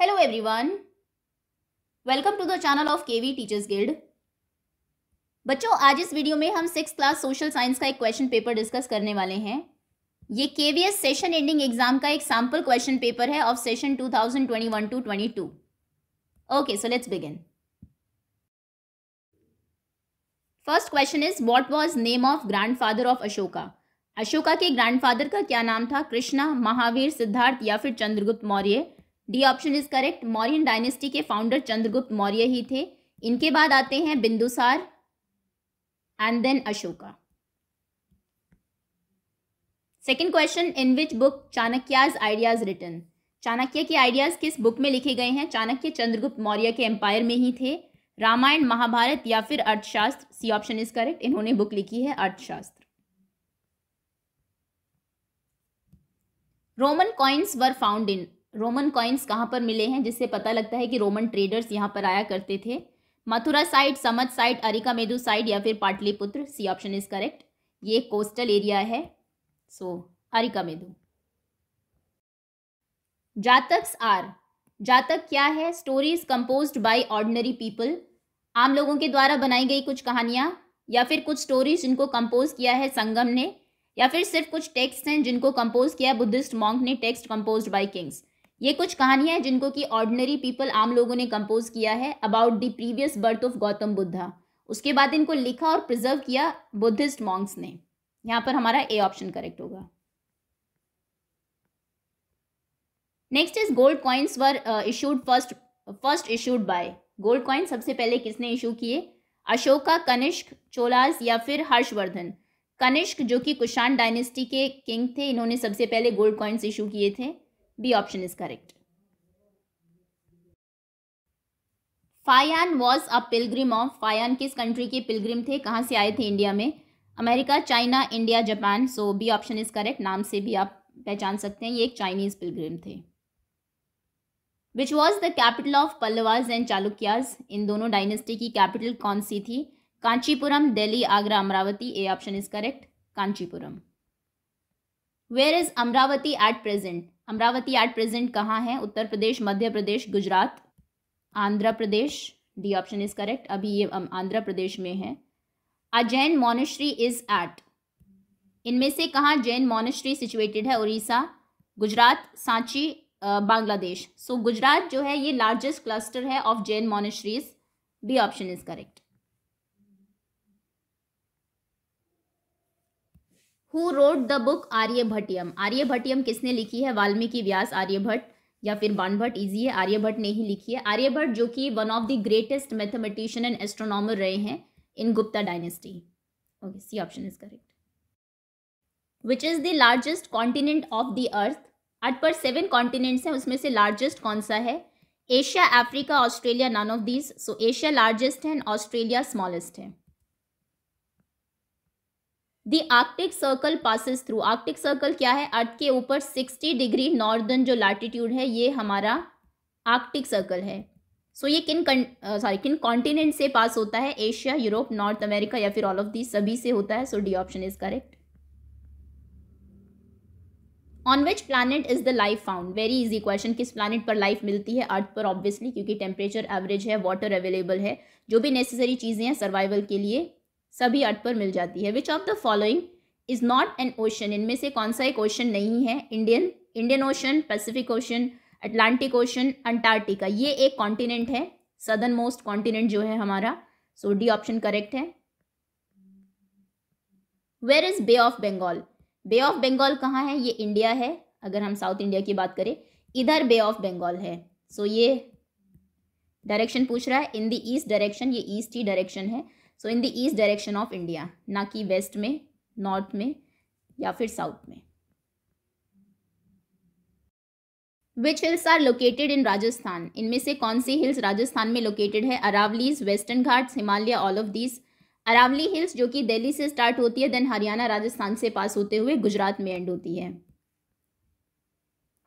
Hello everyone welcome to the channel of KV teachers guild बच्चों आज इस video में हम सिक्स क्लास सोशल साइंस का एक क्वेश्चन पेपर डिस्कस करने वाले हैं ये केवीएस सेशन एंडिंग एग्जाम का एक सैम्पल क्वेश्चन पेपर है of session 2021 two 22. Okay so let's begin first question is what was name of grandfather of Ashoka Ashoka के ग्रैंडफादर का क्या नाम था कृष्णा महावीर सिद्धार्थ या फिर Chandragupta Maurya D option is correct Mauryan dynasty के फाउंडर चंद्रगुप्त मौर्य ही थे इनके बाद आते हैं Bindusara and then Ashoka second question in which book Chanakya's ideas written Chanakya के आइडियाज किस बुक में लिखे गए हैं चाणक्य चंद्रगुप्त मौर्य के एम्पायर में ही थे रामायण महाभारत या फिर Arthashastra C option is correct इन्होंने बुक लिखी है Arthashastra Roman coins were found in Roman coins कहाँ पर मिले हैं जिससे पता लगता है कि रोमन ट्रेडर्स यहाँ पर आया करते थे मथुरा साइट समत साइट अरिका मेदू साइट या फिर Pataliputra C option is correct ये कोस्टल एरिया है so Arikamedu Jatakas are Jataka क्या है stories compose by ordinary people आम लोगों के द्वारा बनाई गई कुछ कहानियाँ या फिर कुछ स्टोरीज जिनको कंपोज किया है संगम ने या फिर सिर्फ कुछ टेक्स्ट हैं जिनको कंपोज किया बुद्धिस्ट मॉन्क ने टेक्स्ट कंपोज बाय किंग्स ये कुछ कहानियां हैं जिनको कि ऑर्डिनरी पीपल आम लोगों ने कंपोज किया है about the previous birth of Gautam Buddha उसके बाद इनको लिखा और प्रिजर्व किया बुद्धिस्ट मॉन्ग्स ने यहाँ पर हमारा ए ऑप्शन करेक्ट होगा next is gold coins were issued first first issued by gold coin सबसे पहले किसने इशू किए अशोका कनिष्क चोलास या फिर हर्षवर्धन कनिष्क जो कि कुशान डायनेस्टी के किंग थे इन्होंने सबसे पहले गोल्ड कॉइन्स इशू किए थे B option is correct Faxian was a pilgrim of Faxian किस कंट्री के पिलग्रिम थे कहाँ से आए थे इंडिया में America China India Japan so B option is correct नाम से भी आप पहचान सकते हैं ये एक चाइनीज पिलग्रिम थे which was the capital of Pallavas and Chalukyas इन दोनों डायनेस्टी की कैपिटल कौन सी थी Kanchipuram Delhi Agra Amaravati A option is correct Kanchipuram where is Amaravati at present Amaravati at present कहाँ है Uttar Pradesh Madhya Pradesh Gujarat Andhra Pradesh D option is correct अभी ये आंध्र प्रदेश में है a Jain monastery is at इनमें से कहाँ जैन मोनेस्ट्री सिचुएटेड है उड़ीसा गुजरात सांची बांग्लादेश सो गुजरात जो है ये लार्जेस्ट क्लस्टर है of Jain monasteries D option is correct who wrote the book Aryabhatiya Aryabhatiya किसने लिखी है वाल्मीकि व्यास आर्यभट्ट या फिर बानभट्ट इजी है आर्यभट्ट ने ही लिखी है आर्यभट्ट जो कि one of the greatest mathematician and astronomer रहे हैं in Gupta dynasty okay C option is correct which is the largest continent of the earth आठ पर सेवन कॉन्टिनेंट्स हैं उसमें से लार्जेस्ट कौन सा है Asia Africa Australia none of these so Asia largest है एंड ऑस्ट्रेलिया स्मॉलेस्ट है the Arctic circle passes through Arctic circle क्या है अर्थ के ऊपर सिक्सटी डिग्री नॉर्दर्न जो लैटिट्यूड है ये हमारा आर्कटिक सर्कल है सो so, ये किन सॉरी किन कॉन्टिनेंट से पास होता है एशिया यूरोप नॉर्थ अमेरिका या फिर ऑल ऑफ दी सभी से होता है so D option is correct on which planet is the life found very easy question किस प्लानट पर लाइफ मिलती है अर्थ पर ऑब्वियसली क्योंकि टेम्परेचर एवरेज है वाटर अवेलेबल है जो भी नेसेसरी चीज़ें हैं सर्वाइवल के लिए सभी अर्थ पर मिल जाती है which of the following is not an ocean इनमें से कौन सा एक ओशन नहीं है Indian Indian ocean Pacific ocean Atlantic ocean Antarctica ये एक कॉन्टिनेंट है सदर्न मोस्ट कॉन्टिनेंट जो है हमारा सो डी ऑप्शन करेक्ट है where is Bay of Bengal Bay of Bengal कहाँ है ये इंडिया है अगर हम साउथ इंडिया की बात करें इधर बे ऑफ बंगाल है सो so, ये डायरेक्शन पूछ रहा है इन द ईस्ट डायरेक्शन ये ईस्ट ही डायरेक्शन है so in the east direction of India ना कि वेस्ट में नॉर्थ में या फिर साउथ में which hills are located in Rajasthan इनमें से कौन सी हिल्स राजस्थान में लोकेटेड है Aravallis Western Ghat Himalaya all of these Aravalli hills जो कि दिल्ली से स्टार्ट होती है देन हरियाणा राजस्थान से पास होते हुए गुजरात में एंड होती है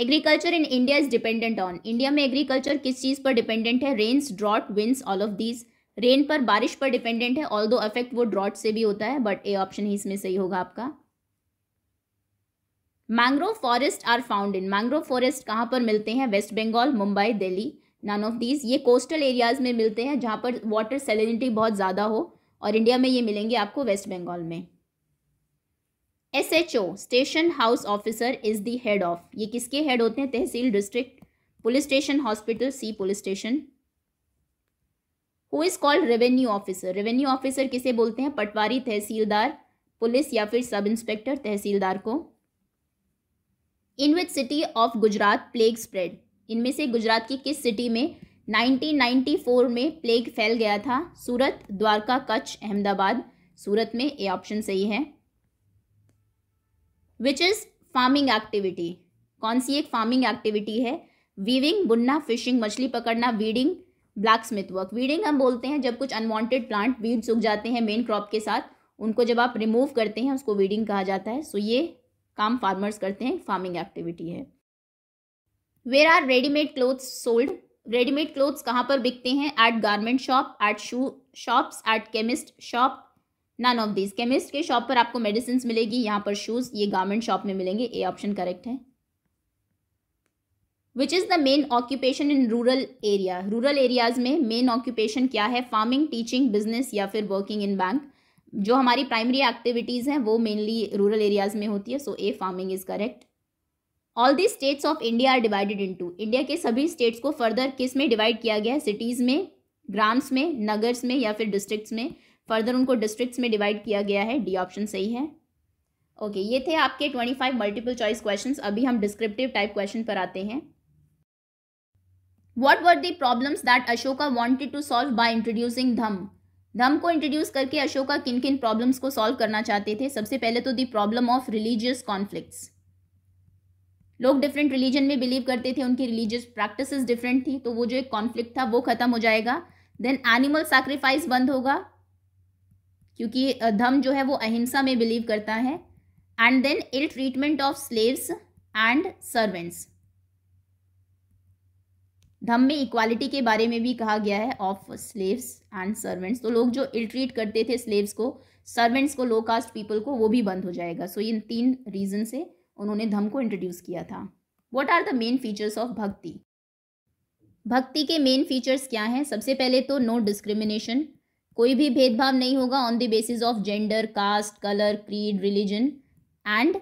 agriculture in India is dependent on India में एग्रीकल्चर किस चीज़ पर डिपेंडेंट है rains drought winds all of these rain पर बारिश पर डिपेंडेंट है ऑल दो अफेक्ट वो ड्रॉट से भी होता है बट ए ऑप्शन ही इसमें सही होगा आपका mangrove forest are found in mangrove forest कहाँ पर मिलते हैं west Bengal Mumbai Delhi none of these ये कोस्टल एरियाज में मिलते हैं जहाँ पर वाटर सेलिनिटी बहुत ज़्यादा हो और इंडिया में ये मिलेंगे आपको वेस्ट बंगाल में S H O station house officer is the head of ये किसके हेड होते हैं tehsil district police station hospital C police station who is called revenue officer revenue officer किसे बोलते हैं पटवारी तहसीलदार पुलिस या फिर सब इंस्पेक्टर तहसीलदार को in which city of Gujarat plague spread इनमें से गुजरात की किस सिटी में 1994 में प्लेग फैल गया था सूरत द्वारका कच्छ अहमदाबाद सूरत में ए ऑप्शन सही है विच इज़ फार्मिंग एक्टिविटी कौन सी एक फार्मिंग एक्टिविटी है वीविंग बुनना फिशिंग मछली पकड़ना weeding blacksmith work weeding हम बोलते हैं जब कुछ अनवांटेड प्लांट वीड्स सूख जाते हैं मेन क्रॉप के साथ उनको जब आप रिमूव करते हैं उसको वीडिंग कहा जाता है सो ये काम फार्मर्स करते हैं फार्मिंग एक्टिविटी है where are readymade clothes sold readymade clothes कहाँ पर बिकते हैं at garment shop at shoe shops at chemist shop none of this chemist के शॉप पर आपको मेडिसिन मिलेगी यहाँ पर शूज़ ये गारमेंट शॉप में मिलेंगे ए ऑप्शन करेक्ट है which is the main occupation in rural area rural areas में मेन ऑक्यूपेशन क्या है फार्मिंग टीचिंग बिजनेस या फिर वर्किंग इन बैंक जो हमारी प्राइमरी एक्टिविटीज़ हैं वो मेनली रूरल एरियाज़ में होती है so A farming is correct all the states of India are divided into India के सभी स्टेट्स को फर्दर किस में डिवाइड किया गया है सिटीज़ में ग्राम्स में नगर्स में या फिर डिस्ट्रिक्ट में फर्दर उनको डिस्ट्रिक्ट में डिवाइड किया गया है डी ऑप्शन सही है ओके okay, ये थे आपके twenty five multiple choice question अभी हम डिस्क्रिप्टिव टाइप क्वेश्चन पर आते हैं what were the problems that Ashoka wanted to solve by introducing Dhamma Dhamma को इंट्रोड्यूस करके अशोका किन किन प्रॉब्लम्स को सॉल्व करना चाहते थे सबसे पहले तो the problem of religious conflict लोग डिफरेंट रिलीजन में बिलीव करते थे उनकी रिलीजियस प्रैक्टिस डिफरेंट थी तो वो जो एक कॉन्फ्लिक्ट था वो खत्म हो जाएगा देन एनिमल सेक्रीफाइस बंद होगा क्योंकि धम जो है वो अहिंसा में बिलीव करता है and then ill treatment of slaves and servants Dhamma में इक्वालिटी के बारे में भी कहा गया है ऑफ स्लेव्स एंड सर्वेंट्स तो लोग जो इल्ट्रीट करते थे स्लेव्स को सर्वेंट्स को लो कास्ट पीपल को वो भी बंद हो जाएगा सो so, इन तीन रीजन से उन्होंने धम को इंट्रोड्यूस किया था what are the main features of Bhakti Bhakti के मेन फीचर्स क्या हैं सबसे पहले तो नो no डिस्क्रिमिनेशन कोई भी भेदभाव नहीं होगा on the basis of gender caste colour creed religion and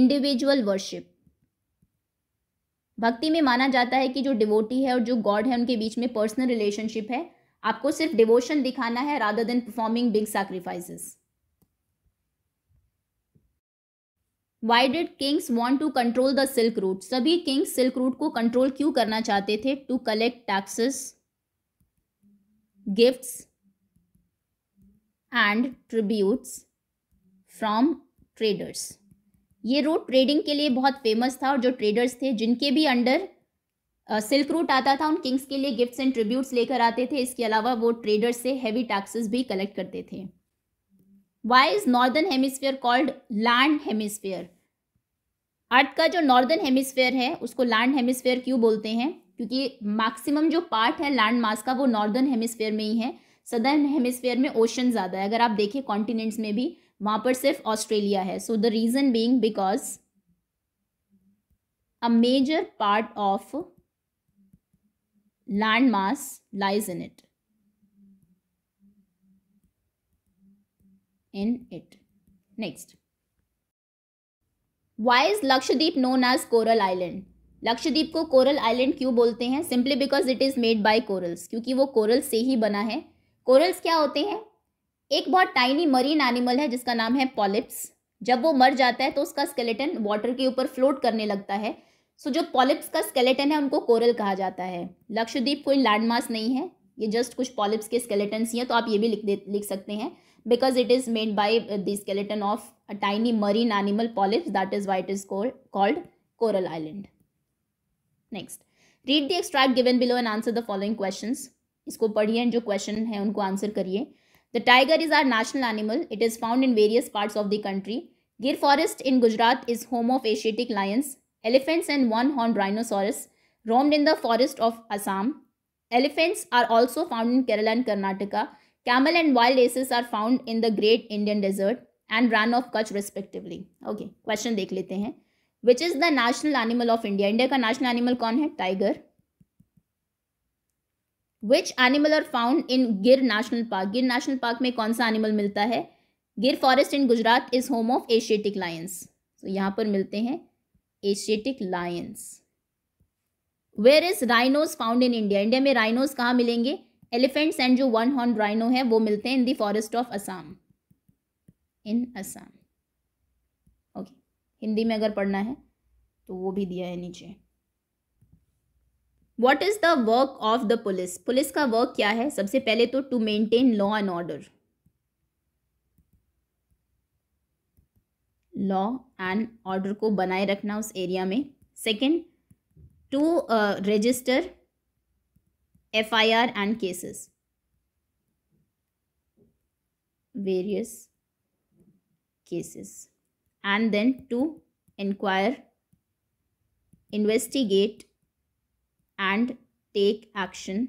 individual worship Bhakti में माना जाता है कि जो डिवोटी है और जो गॉड है उनके बीच में पर्सनल रिलेशनशिप है आपको सिर्फ डिवोशन दिखाना है rather than performing big sacrifices why did kings want to control the silk route सभी किंग्स सिल्क रूट को कंट्रोल क्यों करना चाहते थे to collect taxes gifts and tributes from traders ये रूट ट्रेडिंग के लिए बहुत फेमस था और जो ट्रेडर्स थे जिनके भी अंडर सिल्क रूट आता था उन किंग्स के लिए गिफ्ट्स एंड ट्रिब्यूट्स लेकर आते थे इसके अलावा वो ट्रेडर्स से हैवी टैक्सेस भी कलेक्ट करते थे why is northern hemisphere called land hemisphere earth का जो नॉर्दर्न हेमिसफेयर है उसको लैंड हेमिसफेयर क्यों बोलते हैं क्योंकि मैक्सिमम जो पार्ट है लैंड मास का वो नॉर्दर्न हेमिसफेयर में ही है सदर्न हेमिसफेयर में ओशन ज़्यादा है अगर आप देखें कॉन्टिनेंट्स में भी वहां पर सिर्फ ऑस्ट्रेलिया है so the reason being because major part of land mass lies in it in it next why is lakshadweep known as coral island Lakshadweep को कोरल आइलैंड क्यों बोलते हैं simply because it is made by corals क्योंकि वो coral से ही बना है corals क्या होते हैं एक बहुत टाइनी मरीन एनिमल है जिसका नाम है पॉलिप्स जब वो मर जाता है तो उसका स्केलेटन वाटर के ऊपर फ्लोट करने लगता है सो जो पॉलिप्स का स्केलेटन है उनको कोरल कहा जाता है लक्षद्वीप कोई लैंडमार्क नहीं है ये जस्ट कुछ पॉलिप्स के स्केलेटन्स ही हैं तो आप ये भी लिख दे लिख सकते हैं because it is made by the skeleton of a tiny marine animal polyps that is white is called coral island next read the extract given below and answer the following question इसको पढ़िए जो question है उनको answer करिए The tiger is our national animal. It is found in various parts of the country. Gir forest in Gujarat is home of Asiatic lions. Elephants and one-horned rhinoceros roamed in the forest of Assam. Elephants are also found in Kerala and Karnataka. Camel and wild asses are found in the Great Indian Desert and ran of Kutch respectively. Okay, question देख लेते हैं. Which is the national animal of India? India का national animal कौन है? Tiger. Which animal are found in Gir national park Gir national park में कौन सा animal मिलता है Gir forest in Gujarat is home of Asiatic lions तो यहाँ पर मिलते हैं Asiatic lions where is rhinos found in India India में राइनोज कहाँ मिलेंगे एलिफेंट्स एंड जो वन हॉर्न राइनो है वो मिलते हैं in the forest of Assam in Assam okay Hindi में अगर पढ़ना है तो वो भी दिया है नीचे what is the work of the police police का वर्क क्या है सबसे पहले तो to maintain law and order law and order को बनाए रखना उस एरिया में second to register F I R and cases various cases and then to inquire investigate and take action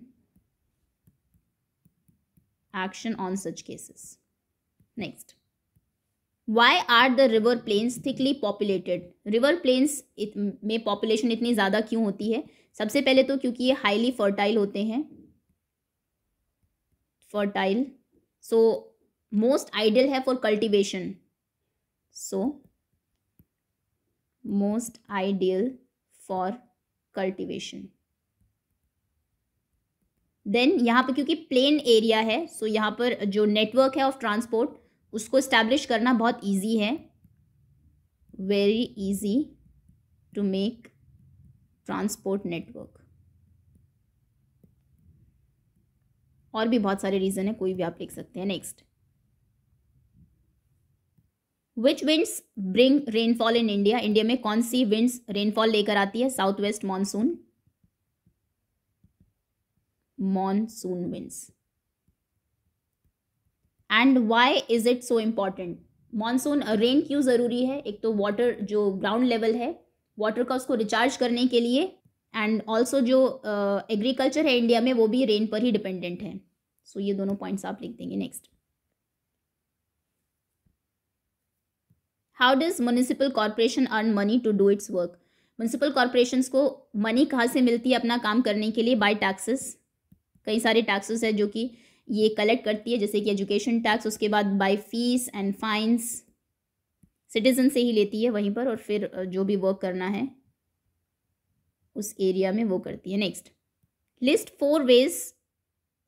action on such cases. Next. Why are the river plains thickly populated? River plains it may population itni zyada क्यों hoti hai sabse pehle to kyunki ye highly fertile hote hain fertile. So most ideal hai for cultivation. So most ideal for cultivation. Then यहाँ पर क्योंकि plain area है सो so यहाँ पर जो network है of transport उसको इस्टेब्लिश करना बहुत ईजी है very easy to make transport network और भी बहुत सारे रीज़न है कोई भी आप लिख सकते हैं next which winds bring rainfall in India India में कौन सी विंड्स रेनफॉल लेकर आती है south west monsoon monsoon winds and why is it so important monsoon rain क्यों ज़रूरी है एक तो वाटर जो ग्राउंड लेवल है वाटर का उसको रिचार्ज करने के लिए एंड ऑल्सो जो एग्रीकल्चर uh, है इंडिया में वो भी रेन पर ही डिपेंडेंट है सो so, ये दोनों पॉइंट्स आप लिख देंगे next how does municipal corporation earn money to do its work municipal corporation को मनी कहाँ से मिलती है अपना काम करने के लिए बाई टैक्सेस कई सारे टैक्सेस है जो कि ये कलेक्ट करती है जैसे कि एजुकेशन टैक्स उसके बाद by fees and fines citizen से ही लेती है वहीं पर और फिर जो भी वर्क करना है उस एरिया में वो करती है next list four ways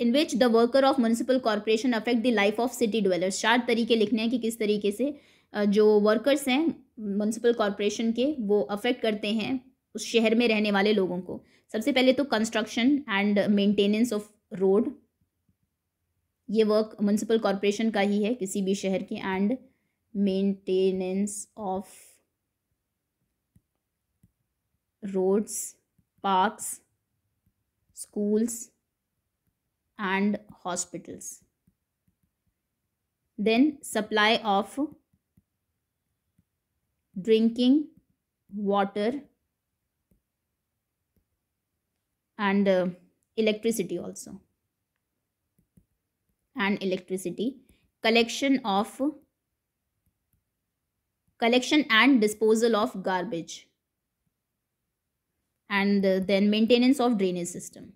in which the worker of municipal corporation affect the life of city dweller चार तरीके लिखने हैं कि किस तरीके से जो वर्कर्स हैं म्यूनसिपल कॉरपोरेशन के वो अफेक्ट करते हैं उस शहर में रहने वाले लोगों को सबसे पहले तो construction and maintenance of road ये वर्क म्यूनसिपल कॉरपोरेशन का ही है किसी भी शहर के and maintenance of roads parks schools and hospitals then supply of drinking water and uh, electricity also and electricity collection of collection and disposal of garbage and uh, then maintenance of drainage system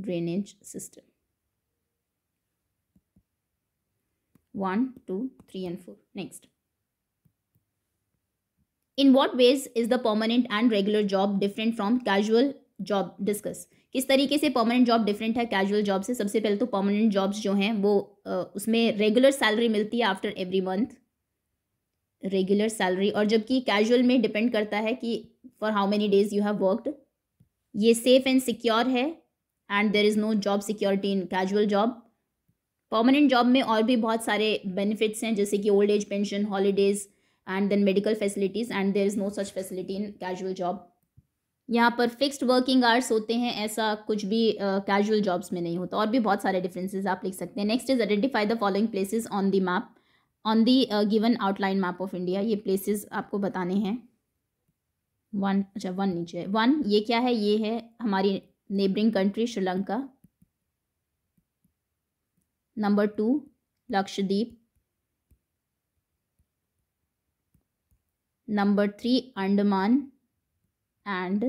drainage system One, two, three, and 4 next in what ways is the permanent and regular job different from casual job discuss किस तरीके से permanent job different है casual job से सबसे पहले तो permanent jobs जो हैं वो उसमें रेगुलर सैलरी मिलती है after every month regular salary और जबकि कैजुअल में डिपेंड करता है कि for how many days you have worked ये सेफ एंड सिक्योर है and there is no job security in casual job permanent job में और भी बहुत सारे बेनिफिट्स हैं जैसे कि old age pension holidays and then medical facilities and there is no such facility in casual job यहाँ पर फिक्स्ड वर्किंग आवर्स होते हैं ऐसा कुछ भी कैजुअल uh, जॉब्स में नहीं होता और भी बहुत सारे डिफरेंसेस आप लिख सकते हैं next is identify the following places on the map on the given outline map of India ये प्लेसेस आपको बताने हैं वन अच्छा वन नीचे है वन ये क्या है ये है हमारी neighbouring country Sri Lanka number two Lakshadweep number three Andaman and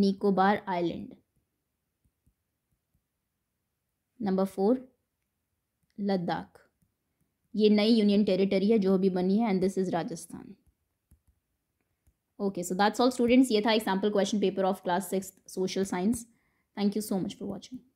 Nicobar island number four Ladakh ये नई यूनियन टेरिटरी है जो अभी बनी है and this is Rajasthan okay so that's all students ये था example question paper of class six social science thank you so much for watching